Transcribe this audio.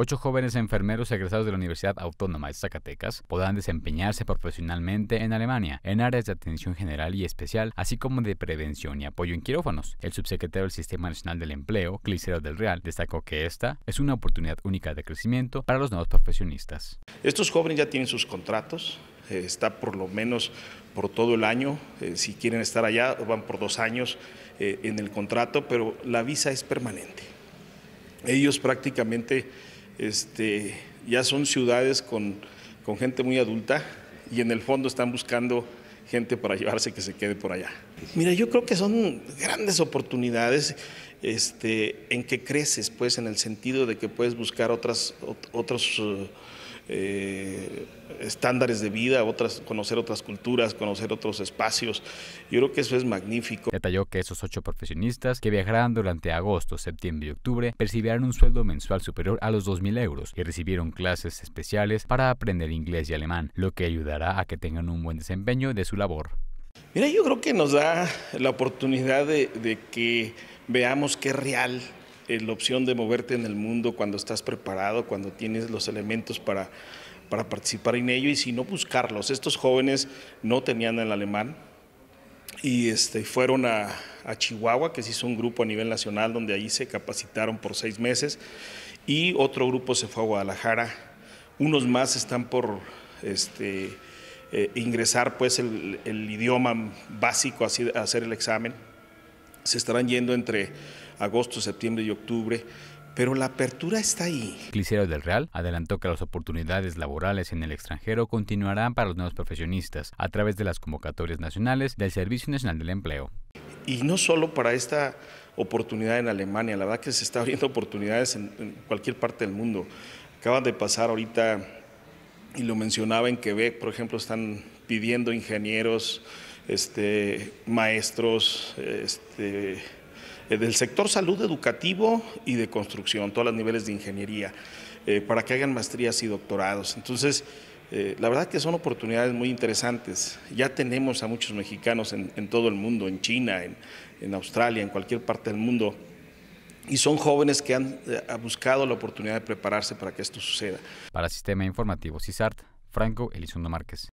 Ocho jóvenes enfermeros egresados de la Universidad Autónoma de Zacatecas podrán desempeñarse profesionalmente en Alemania en áreas de atención general y especial, así como de prevención y apoyo en quirófanos. El subsecretario del Sistema Nacional del Empleo, Clicero del Real, destacó que esta es una oportunidad única de crecimiento para los nuevos profesionistas. Estos jóvenes ya tienen sus contratos, eh, está por lo menos por todo el año, eh, si quieren estar allá van por dos años eh, en el contrato, pero la visa es permanente. Ellos prácticamente este, ya son ciudades con, gente muy adulta y en el fondo están buscando gente para llevarse que se quede por allá. Mira, yo creo que son grandes oportunidades este, en que creces, pues, en el sentido de que puedes buscar otras, otros eh, eh, estándares de vida, conocer otras culturas, conocer otros espacios. Yo creo que eso es magnífico. Detalló que esos ocho profesionistas que viajarán durante agosto, septiembre y octubre percibirán un sueldo mensual superior a los 2.000 euros y recibieron clases especiales para aprender inglés y alemán, lo que ayudará a que tengan un buen desempeño de su labor. Mira, yo creo que nos da la oportunidad de, que veamos qué real eh, la opción de moverte en el mundo cuando estás preparado, cuando tienes los elementos para, para participar en ello y si no buscarlos. Estos jóvenes no tenían el alemán y este, fueron a, a Chihuahua, que se hizo un grupo a nivel nacional donde ahí se capacitaron por seis meses y otro grupo se fue a Guadalajara. Unos más están por este, eh, ingresar pues el, el idioma básico, a hacer el examen se estarán yendo entre agosto, septiembre y octubre pero la apertura está ahí. Clicero del Real adelantó que las oportunidades laborales en el extranjero continuarán para los nuevos profesionistas a través de las convocatorias nacionales del Servicio Nacional del Empleo. Y no solo para esta oportunidad en Alemania, la verdad que se está abriendo oportunidades en, en cualquier parte del mundo. Acaban de pasar ahorita, y lo mencionaba en Quebec, por ejemplo, están pidiendo ingenieros, este, maestros este, eh, del sector salud educativo y de construcción, todos los niveles de ingeniería, eh, para que hagan maestrías y doctorados. Entonces, eh, la verdad que son oportunidades muy interesantes. Ya tenemos a muchos mexicanos en, todo el mundo, en China, en, Australia, en cualquier parte del mundo. Y son jóvenes que han buscado la oportunidad de prepararse para que esto suceda. Para Sistema Informativo CISART, Franco Elizondo Márquez.